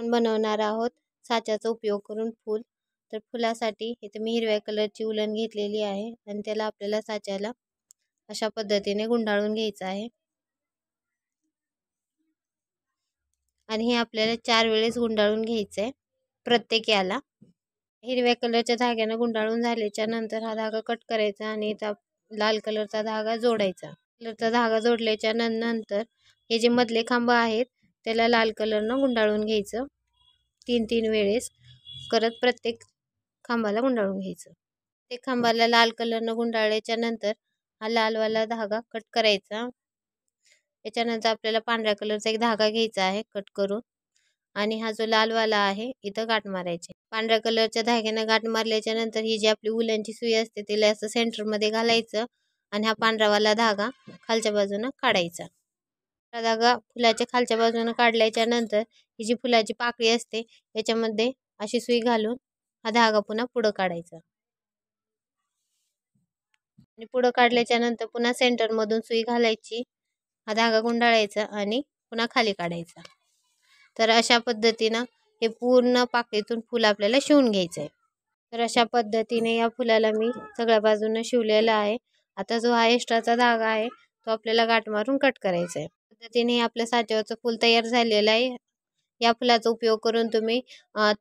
आपण बनवणार आहोत साच्याचा उपयोग करून फूल तर फुलासाठी इथे मी हिरव्या कलरची उलण घेतलेली आहे आणि त्याला आपल्याला साच्याला अशा पद्धतीने गुंडाळून घ्यायचं आहे आणि हे आपल्याला चार वेळेस गुंडाळून घ्यायचं आहे प्रत्येक याला हिरव्या कलरच्या धाग्यानं गुंडाळून झाल्याच्या नंतर हा धागा कट करायचा आणि त्या लाल कलरचा धागा जोडायचा कलरचा धागा जोडल्याच्या नंतर हे जे मधले खांब आहेत त्याला लाल कलरनं गुंडाळून घ्यायचं तीन तीन वेळेस करत प्रत्येक खांबाला गुंडाळून घ्यायचं ते खांबाला लाल कलरनं गुंडाळल्याच्या नंतर हा लालवाला धागा कट करायचा त्याच्यानंतर आपल्याला पांढऱ्या कलरचा एक धागा घ्यायचा आहे कट करून आणि हा जो लालवाला आहे इथं गाठ मारायचे पांढऱ्या कलरच्या धाग्यानं गाठ मारल्याच्या नंतर ही जी आपली उलांची सुई असते तिला असं सेंटरमध्ये घालायचं आणि हा पांढरावाला धागा खालच्या बाजूनं काढायचा धागा फुलाच्या खालच्या बाजूने काढल्याच्या नंतर ही जी फुलाची पाकळी असते याच्यामध्ये अशी सुई घालून हा धागा पुन्हा पुढं काढायचा आणि पुढं काढल्याच्या नंतर पुन्हा सेंटरमधून सुई घालायची हा धागा गुंडाळायचा आणि पुन्हा खाली काढायचा तर अशा पद्धतीनं हे पूर्ण पाकळीतून फूल आपल्याला शिवून घ्यायचं आहे तर अशा पद्धतीने या फुलाला मी सगळ्या बाजूनं शिवलेला आहे आता जो हा एक्स्ट्राचा धागा आहे तो आपल्याला गाठ मारून कट करायचा आहे पद्धतीने आपल्या साच्यावरचं फूल तयार झालेलं आहे या फुलाचा उपयोग करून तुम्ही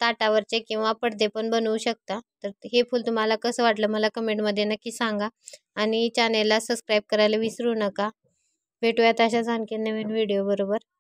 ताटावरचे किंवा पडदे पण बनवू शकता तर हे फूल तुम्हाला कसं वाटलं मला कमेंटमध्ये नक्की सांगा आणि चॅनेलला सबस्क्राईब करायला विसरू नका भेटूयात अशाच आणखी नवीन व्हिडिओ बरोबर